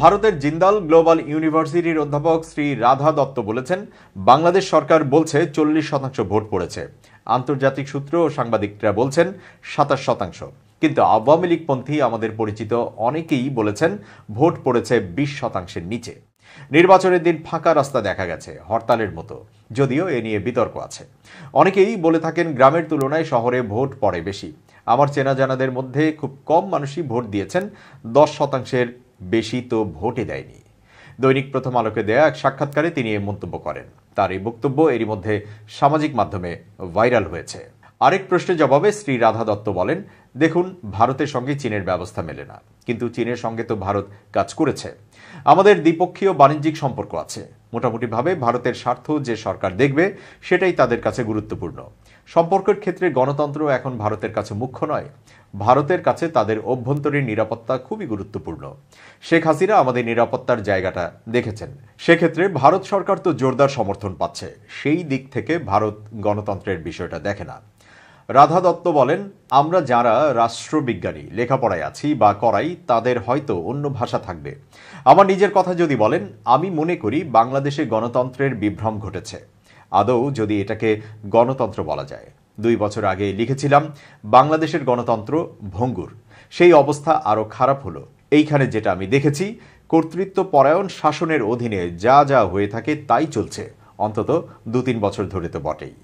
ভারতের জিন্দাল গ্লোবাল ইউনিভার্সিটির অধ্যাপক শ্রী রাধা দত্ত বলেছেন বাংলাদেশ সরকার বলছে চল্লিশ শতাংশ ভোট পড়েছে আন্তর্জাতিক সূত্র ও সাংবাদিকরা বলছেন সাতাশ শতাংশ কিন্তু আওয়ামী লীগপন্থী আমাদের পরিচিত অনেকেই বলেছেন ভোট পড়েছে বিশ শতাংশের নিচে নির্বাচনের দিন ফাঁকা রাস্তা দেখা গেছে হরতালের মতো যদিও এ নিয়ে বিতর্ক আছে অনেকেই বলে থাকেন গ্রামের তুলনায় শহরে ভোট পড়ে বেশি আমার চেনা জানাদের মধ্যে খুব কম মানুষই ভোট দিয়েছেন দশ শতাংশের বেশি তো ভোটে দেয়নি দৈনিক প্রথম আলোকে দেয়া এক সাক্ষাৎকারে তিনি এ মন্তব্য করেন তার এই বক্তব্য এরই মধ্যে সামাজিক মাধ্যমে ভাইরাল হয়েছে আরেক প্রশ্নের জবাবে শ্রী রাধা দত্ত বলেন দেখুন ভারতের সঙ্গে চীনের ব্যবস্থা মেলে না কিন্তু চীনের সঙ্গে তো ভারত কাজ করেছে আমাদের দ্বিপক্ষীয় বাণিজ্যিক সম্পর্ক আছে মোটামুটিভাবে ভারতের স্বার্থ যে সরকার দেখবে সেটাই তাদের কাছে গুরুত্বপূর্ণ সম্পর্কের ক্ষেত্রে গণতন্ত্র এখন ভারতের কাছে মুখ্য নয় ভারতের কাছে তাদের অভ্যন্তরীণ নিরাপত্তা খুবই গুরুত্বপূর্ণ শেখ হাসিনা আমাদের নিরাপত্তার জায়গাটা দেখেছেন সেক্ষেত্রে ভারত সরকার তো জোরদার সমর্থন পাচ্ছে সেই দিক থেকে ভারত গণতন্ত্রের বিষয়টা দেখে না রাধা দত্ত বলেন আমরা যারা রাষ্ট্রবিজ্ঞানী লেখাপড়ায় আছি বা করাই তাদের হয়তো অন্য ভাষা থাকবে আমার নিজের কথা যদি বলেন আমি মনে করি বাংলাদেশে গণতন্ত্রের বিভ্রম ঘটেছে আদৌ যদি এটাকে গণতন্ত্র বলা যায় দুই বছর আগে লিখেছিলাম বাংলাদেশের গণতন্ত্র ভঙ্গুর সেই অবস্থা আরও খারাপ হলো এইখানে যেটা আমি দেখেছি কর্তৃত্ব পরায়ণ শাসনের অধীনে যা যা হয়ে থাকে তাই চলছে অন্তত দু তিন বছর ধরে তো বটেই